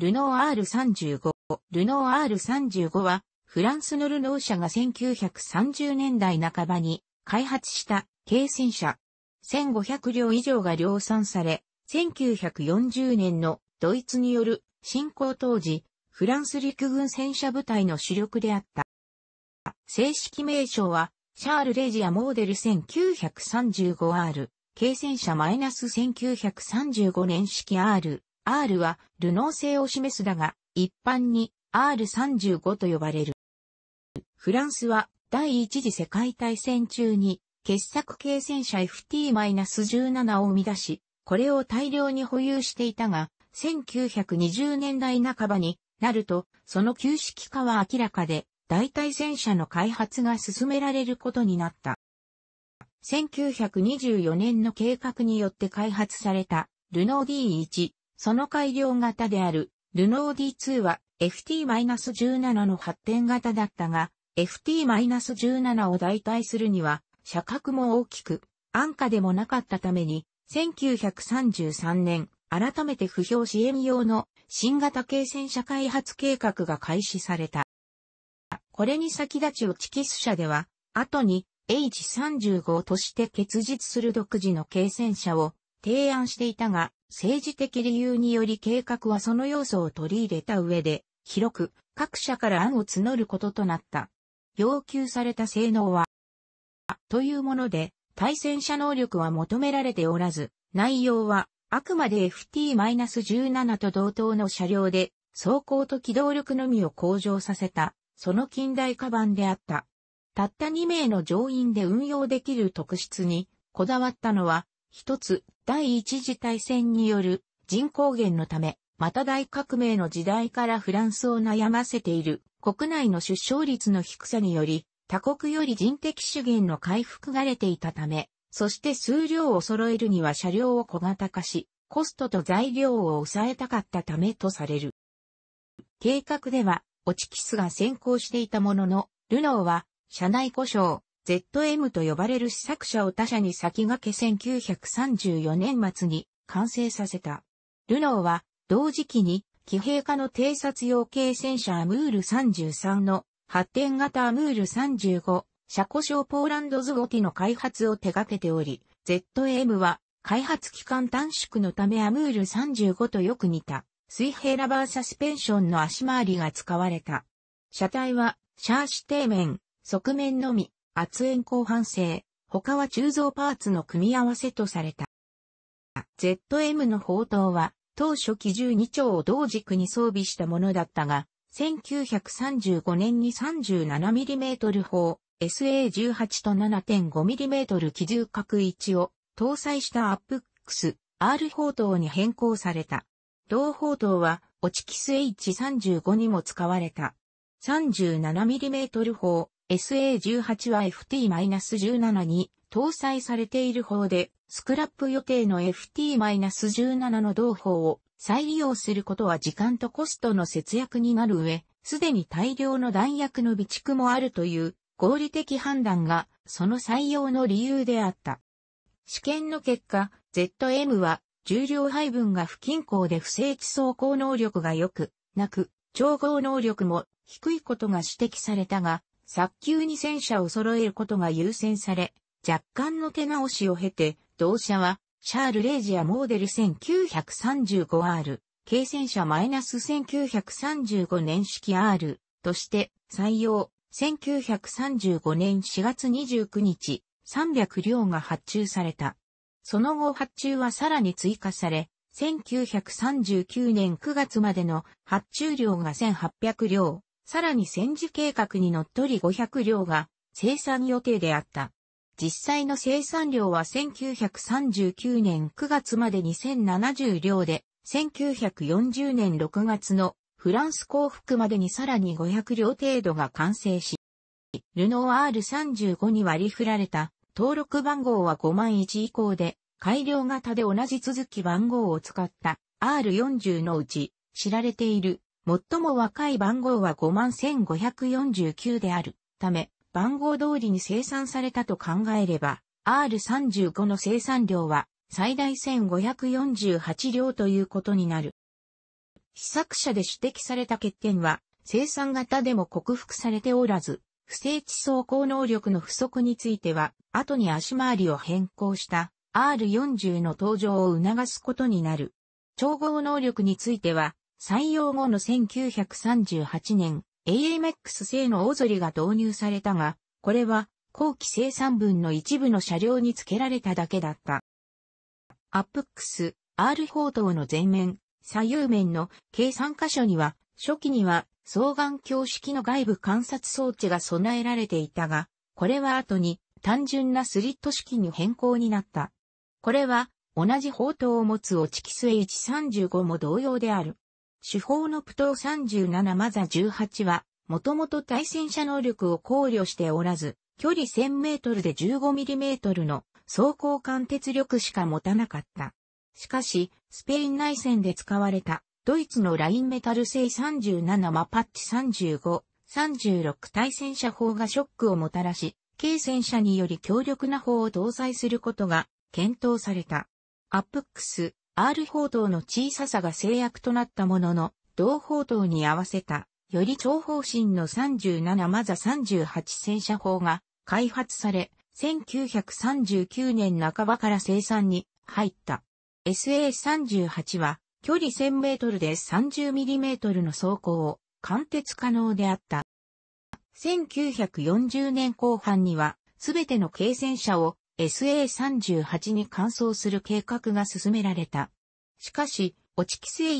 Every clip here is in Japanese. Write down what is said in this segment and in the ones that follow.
ルノー R35。ルノー R35 は、フランスのルノー社が1930年代半ばに開発した軽戦車。1500両以上が量産され、1940年のドイツによる侵攻当時、フランス陸軍戦車部隊の主力であった。正式名称は、シャール・レジアモーデル 1935R、軽戦車 -1935 年式 R、R はルノー性を示すだが、一般に R35 と呼ばれる。フランスは第一次世界大戦中に傑作系戦車 FT-17 を生み出し、これを大量に保有していたが、1920年代半ばになると、その旧式化は明らかで、代替戦車の開発が進められることになった。1924年の計画によって開発されたルノー D1 その改良型である、ルノー D2 は FT-17 の発展型だったが、FT-17 を代替するには、車格も大きく、安価でもなかったために、1933年、改めて不評支援用の新型軽戦車開発計画が開始された。これに先立ちオチキス社では、後に H35 として結実する独自の軽戦車を提案していたが、政治的理由により計画はその要素を取り入れた上で、広く各社から案を募ることとなった。要求された性能は、というもので、対戦車能力は求められておらず、内容は、あくまで FT-17 と同等の車両で、走行と機動力のみを向上させた、その近代化版であった。たった2名の乗員で運用できる特質に、こだわったのは、一つ、第一次大戦による人口減のため、また大革命の時代からフランスを悩ませている国内の出生率の低さにより、他国より人的資源の回復がれていたため、そして数量を揃えるには車両を小型化し、コストと材料を抑えたかったためとされる。計画では、オチキスが先行していたものの、ルノーは、車内故障、ZM と呼ばれる試作車を他社に先駆け1934年末に完成させた。ルノーは同時期に騎兵化の偵察用軽戦車アムール33の発展型アムール35、車庫小ポーランドズゴティの開発を手掛けており、ZM は開発期間短縮のためアムール35とよく似た水平ラバーサスペンションの足回りが使われた。車体はシャーシ底面、側面のみ、圧縁後半製、他は鋳造パーツの組み合わせとされた。ZM の砲塔は、当初機銃2丁を同軸に装備したものだったが、1935年に 37mm 砲、SA18 と 7.5mm 機銃角1を搭載したアップックス R 砲塔に変更された。同砲塔は、オチキス H35 にも使われた。37mm 砲、SA18 は FT-17 に搭載されている方で、スクラップ予定の FT-17 の同法を再利用することは時間とコストの節約になる上、すでに大量の弾薬の備蓄もあるという合理的判断がその採用の理由であった。試験の結果、ZM は重量配分が不均衡で不正地走行能力が良く、なく、調合能力も低いことが指摘されたが、早急に戦車を揃えることが優先され、若干の手直しを経て、同社は、シャール・レイジアモーデル 1935R、軽戦車 -1935 年式 R として採用、1935年4月29日、300両が発注された。その後発注はさらに追加され、1939年9月までの発注量が1800両、さらに戦時計画にのっとり500両が生産予定であった。実際の生産量は1939年9月まで2 0 7 0両で、1940年6月のフランス降伏までにさらに500両程度が完成し、ルノー R35 に割り振られた登録番号は5万1以降で、改良型で同じ続き番号を使った R40 のうち知られている最も若い番号は51,549であるため、番号通りに生産されたと考えれば、R35 の生産量は最大1548両ということになる。試作者で指摘された欠点は、生産型でも克服されておらず、不正地走行能力の不足については、後に足回りを変更した R40 の登場を促すことになる。調合能力については、採用後の1938年、AMX 製のオゾリが導入されたが、これは後期生産分の一部の車両に付けられただけだった。アップックス、R 砲塔の前面、左右面の計3箇所には、初期には双眼鏡式の外部観察装置が備えられていたが、これは後に単純なスリット式に変更になった。これは同じ砲塔を持つオチキス H35 も同様である。手法のプトー37マザ18は、もともと対戦車能力を考慮しておらず、距離1000メートルで15ミリメートルの走行間鉄力しか持たなかった。しかし、スペイン内戦で使われた、ドイツのラインメタル製37マパッチ35、36対戦車砲がショックをもたらし、軽戦車により強力な砲を搭載することが検討された。アップックス、R 砲塔の小ささが制約となったものの、同砲塔に合わせた、より長方針の37マザ38戦車砲が開発され、1939年半ばから生産に入った。SA38 は距離1000メートルで30ミリメートルの走行を貫徹可能であった。1940年後半にはすべての軽戦車を SA38 に換装する計画が進められた。しかし、落ち規制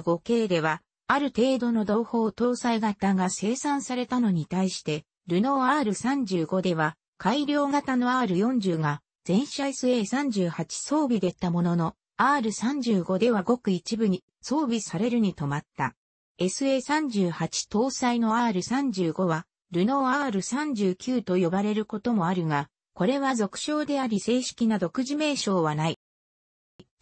135系では、ある程度の同胞搭載型が生産されたのに対して、ルノー R35 では、改良型の R40 が、全車 SA38 装備でったものの、R35 ではごく一部に装備されるに止まった。SA38 搭載の R35 は、ルノー R39 と呼ばれることもあるが、これは俗称であり正式な独自名称はない。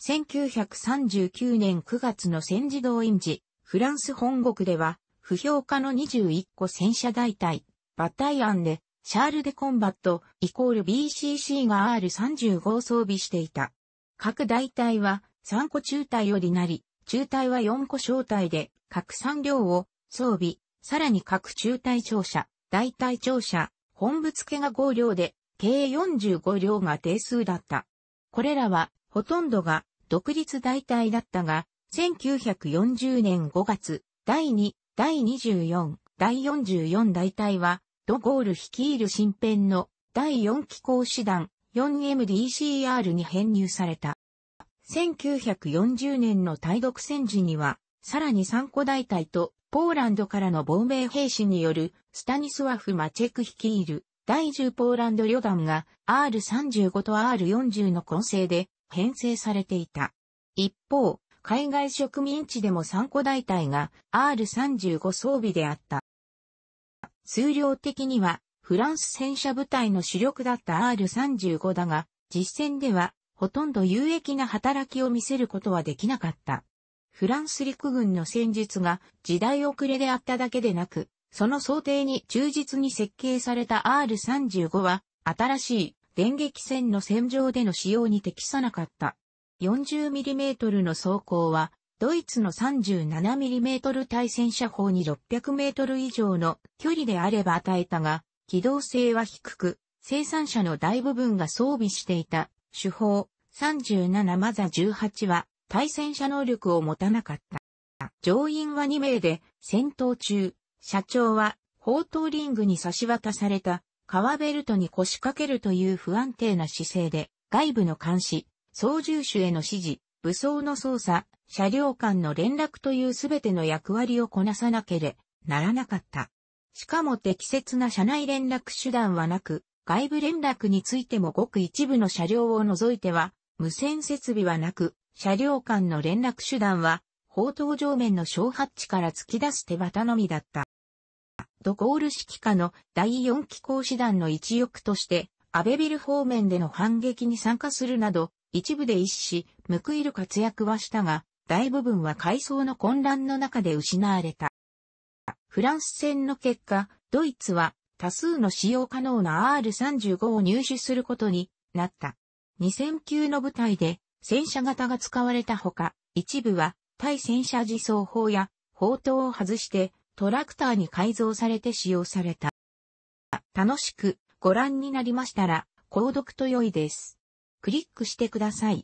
1939年9月の戦時動員時、フランス本国では、不評価の21個戦車大隊、バタイアンで、シャール・デ・コンバット、イコール BCC が R35 を装備していた。各大隊は3個中隊よりなり、中隊は4個小隊で、各3両を装備、さらに各中隊庁舎、大隊庁舎、本部付けが5両で、計45両が定数だった。これらは、ほとんどが独立大隊だったが、1940年5月、第2、第24、第44大隊は、ドゴール率いる新編の第4機構師団 4MDCR に編入された。1940年の対独戦時には、さらに3個大隊と、ポーランドからの亡命兵士による、スタニスワフ・マチェク率いる、第10ポーランド旅団が R35 と R40 の混成で編成されていた。一方、海外植民地でも3個大隊が R35 装備であった。数量的にはフランス戦車部隊の主力だった R35 だが、実戦ではほとんど有益な働きを見せることはできなかった。フランス陸軍の戦術が時代遅れであっただけでなく、その想定に忠実に設計された R35 は、新しい電撃戦の戦場での使用に適さなかった。40mm の装甲は、ドイツの 37mm 対戦車砲に 600m 以上の距離であれば与えたが、機動性は低く、生産者の大部分が装備していた、手法37マザ18は、対戦車能力を持たなかった。乗員は2名で、戦闘中、社長は、ホーリングに差し渡された、革ベルトに腰掛けるという不安定な姿勢で、外部の監視、操縦手への指示、武装の操作、車両間の連絡というすべての役割をこなさなけれならなかった。しかも適切な車内連絡手段はなく、外部連絡についてもごく一部の車両を除いては、無線設備はなく、車両間の連絡手段は、砲塔上面の小発地から突き出す手旗のみだった。ドゴール指揮下の第四機構師団の一翼として、アベビル方面での反撃に参加するなど、一部で一死、報いる活躍はしたが、大部分は階層の混乱の中で失われた。フランス戦の結果、ドイツは多数の使用可能な R35 を入手することになった。2000級の部隊で戦車型が使われたほか、一部は対戦車自走砲や砲塔を外してトラクターに改造されて使用された。楽しくご覧になりましたら、購読と良いです。クリックしてください。